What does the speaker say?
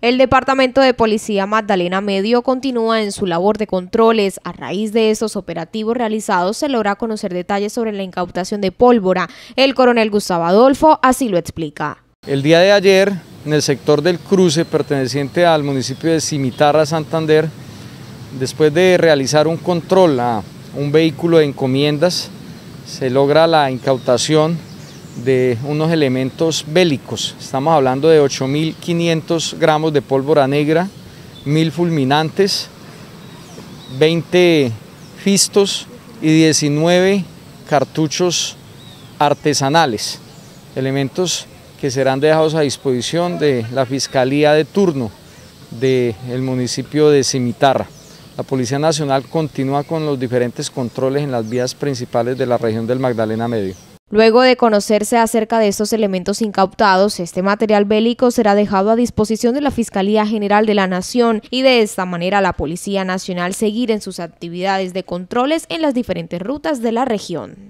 El Departamento de Policía Magdalena Medio continúa en su labor de controles. A raíz de esos operativos realizados se logra conocer detalles sobre la incautación de pólvora. El coronel Gustavo Adolfo así lo explica. El día de ayer, en el sector del cruce perteneciente al municipio de Cimitarra, Santander, después de realizar un control a un vehículo de encomiendas, se logra la incautación de unos elementos bélicos. Estamos hablando de 8.500 gramos de pólvora negra, 1.000 fulminantes, 20 fistos y 19 cartuchos artesanales, elementos que serán dejados a disposición de la Fiscalía de Turno del el municipio de Cimitarra. La Policía Nacional continúa con los diferentes controles en las vías principales de la región del Magdalena Medio. Luego de conocerse acerca de estos elementos incautados, este material bélico será dejado a disposición de la Fiscalía General de la Nación y de esta manera la Policía Nacional seguirá en sus actividades de controles en las diferentes rutas de la región.